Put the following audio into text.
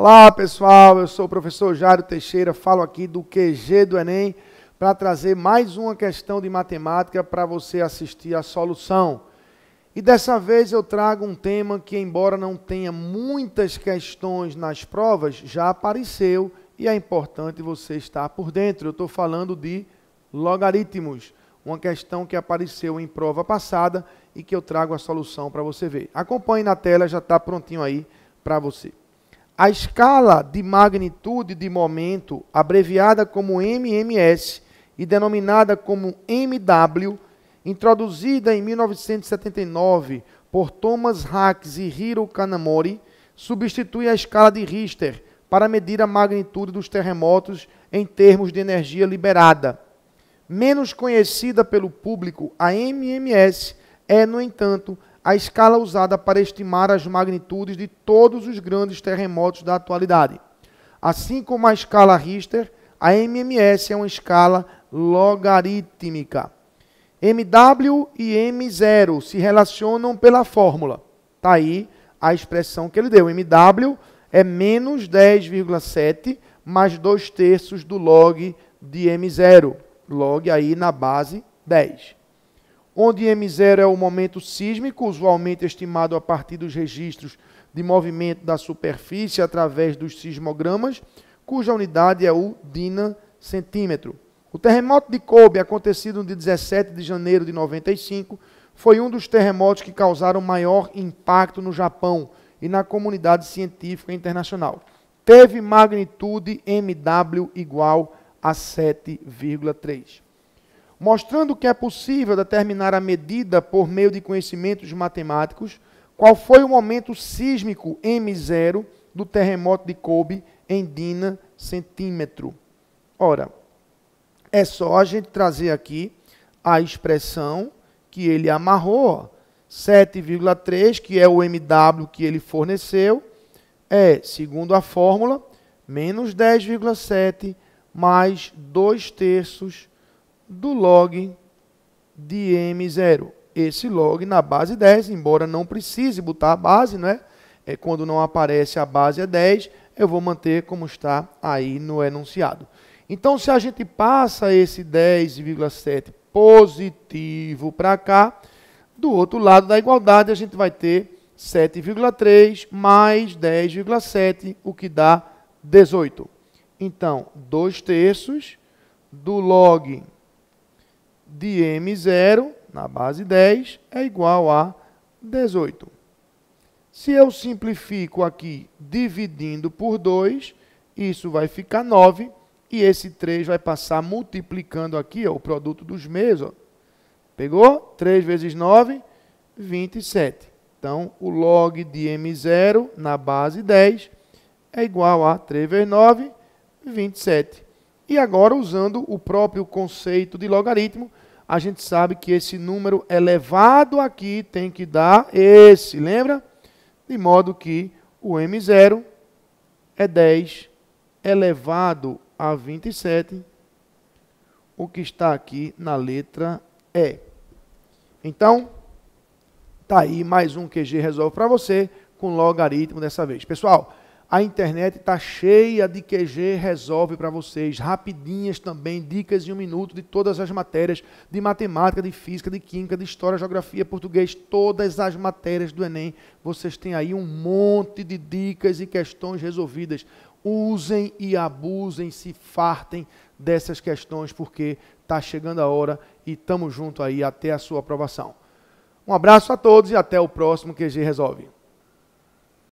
Olá pessoal, eu sou o professor Jairo Teixeira, falo aqui do QG do Enem para trazer mais uma questão de matemática para você assistir à solução. E dessa vez eu trago um tema que, embora não tenha muitas questões nas provas, já apareceu e é importante você estar por dentro. Eu estou falando de logaritmos, uma questão que apareceu em prova passada e que eu trago a solução para você ver. Acompanhe na tela, já está prontinho aí para você. A escala de magnitude de momento, abreviada como MMS e denominada como MW, introduzida em 1979 por Thomas Hacks e Hiro Kanamori, substitui a escala de Richter para medir a magnitude dos terremotos em termos de energia liberada. Menos conhecida pelo público, a MMS é, no entanto, a escala usada para estimar as magnitudes de todos os grandes terremotos da atualidade. Assim como a escala Richter, a MMS é uma escala logarítmica. MW e M0 se relacionam pela fórmula. Está aí a expressão que ele deu. MW é menos 10,7 mais 2 terços do log de M0. Log aí na base 10 onde M0 é o momento sísmico, usualmente estimado a partir dos registros de movimento da superfície através dos sismogramas, cuja unidade é o DINA centímetro. O terremoto de Kobe, acontecido no dia 17 de janeiro de 95, foi um dos terremotos que causaram maior impacto no Japão e na comunidade científica internacional. Teve magnitude MW igual a 7,3 mostrando que é possível determinar a medida por meio de conhecimentos matemáticos, qual foi o momento sísmico M0 do terremoto de Kobe em Dina centímetro. Ora, é só a gente trazer aqui a expressão que ele amarrou, 7,3, que é o MW que ele forneceu, é, segundo a fórmula, menos 10,7 mais 2 terços do log de M0. Esse log na base 10, embora não precise botar a base, né? é, quando não aparece a base é 10, eu vou manter como está aí no enunciado. Então, se a gente passa esse 10,7 positivo para cá, do outro lado da igualdade a gente vai ter 7,3 mais 10,7, o que dá 18. Então, 2 terços do log de M0, na base 10, é igual a 18. Se eu simplifico aqui dividindo por 2, isso vai ficar 9, e esse 3 vai passar multiplicando aqui ó, o produto dos meses. Pegou? 3 vezes 9, 27. Então, o log de M0 na base 10 é igual a 3 vezes 9, 27. E agora, usando o próprio conceito de logaritmo, a gente sabe que esse número elevado aqui tem que dar esse, lembra? De modo que o M0 é 10 elevado a 27, o que está aqui na letra E. Então, tá aí mais um QG Resolve para você, com logaritmo dessa vez. Pessoal, a internet está cheia de QG resolve para vocês, rapidinhas também, dicas em um minuto de todas as matérias de matemática, de física, de química, de história, geografia, português, todas as matérias do Enem. Vocês têm aí um monte de dicas e questões resolvidas. Usem e abusem, se fartem dessas questões, porque está chegando a hora e estamos junto aí até a sua aprovação. Um abraço a todos e até o próximo QG Resolve.